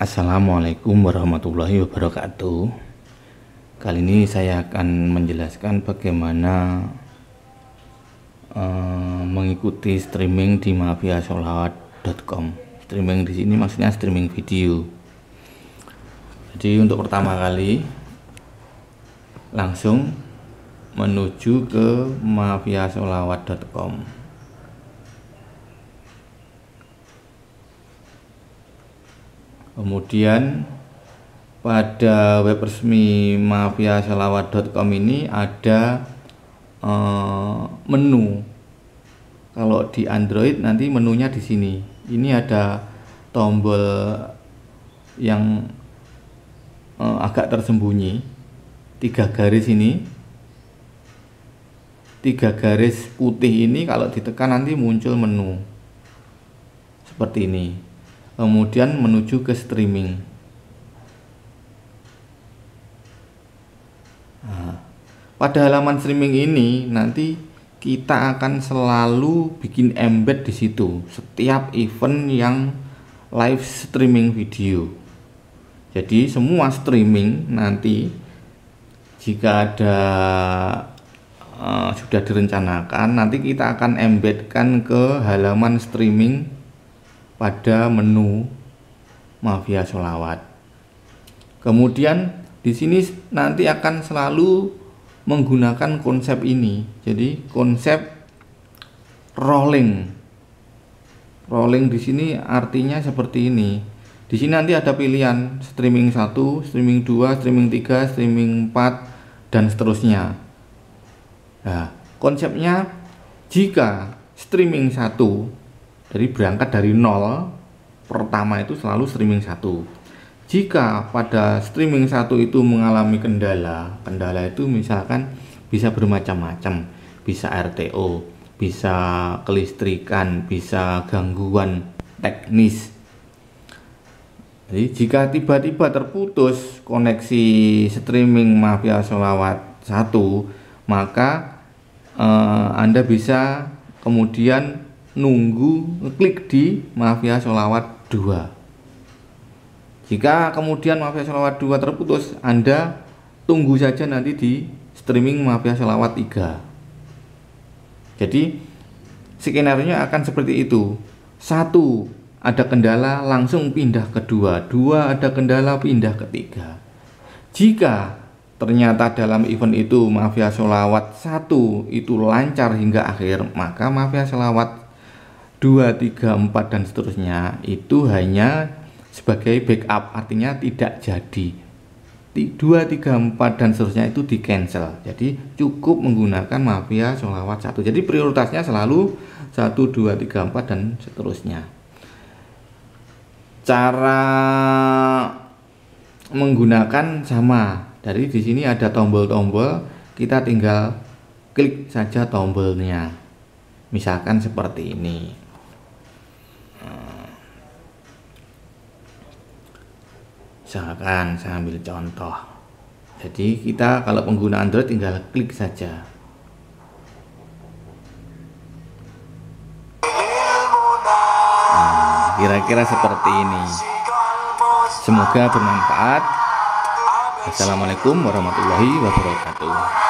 Assalamualaikum warahmatullahi wabarakatuh. Kali ini saya akan menjelaskan bagaimana uh, mengikuti streaming di mafiasolawat.com. Streaming di sini maksudnya streaming video. Jadi untuk pertama kali langsung menuju ke mafiasolawat.com. kemudian pada web resmi mafiasalawat.com ini ada eh, menu kalau di Android nanti menunya di sini ini ada tombol yang eh, agak tersembunyi tiga garis ini tiga garis putih ini kalau ditekan nanti muncul menu seperti ini kemudian menuju ke streaming. Nah, pada halaman streaming ini nanti kita akan selalu bikin embed di situ setiap event yang live streaming video. Jadi semua streaming nanti jika ada uh, sudah direncanakan nanti kita akan embedkan ke halaman streaming pada menu mafia solawat. Kemudian di sini nanti akan selalu menggunakan konsep ini. Jadi konsep rolling. Rolling di sini artinya seperti ini. Di sini nanti ada pilihan streaming 1, streaming 2, streaming 3, streaming 4 dan seterusnya. Nah, konsepnya jika streaming 1 jadi berangkat dari nol pertama itu selalu streaming satu. Jika pada streaming satu itu mengalami kendala, kendala itu misalkan bisa bermacam-macam, bisa RTO, bisa kelistrikan, bisa gangguan teknis. Jadi jika tiba-tiba terputus koneksi streaming Mafia Solawat satu, maka eh, Anda bisa kemudian nunggu klik di Mafia Solawat 2 jika kemudian Mafia Solawat 2 terputus Anda tunggu saja nanti di streaming Mafia Solawat 3 jadi skenario akan seperti itu satu ada kendala langsung pindah ke dua dua ada kendala pindah ke tiga jika ternyata dalam event itu mafia solawat satu itu lancar hingga akhir maka mafia solawat 2, 3, 4 dan seterusnya itu hanya sebagai backup artinya tidak jadi 2, 3, 4 dan seterusnya itu di cancel jadi cukup menggunakan mafia solawat 1 jadi prioritasnya selalu 1, 2, 3, 4 dan seterusnya cara menggunakan sama dari di sini ada tombol-tombol kita tinggal klik saja tombolnya misalkan seperti ini misalkan hmm. saya ambil contoh jadi kita kalau pengguna Android tinggal klik saja nah, kira-kira nah, seperti ini semoga bermanfaat Assalamualaikum warahmatullahi wabarakatuh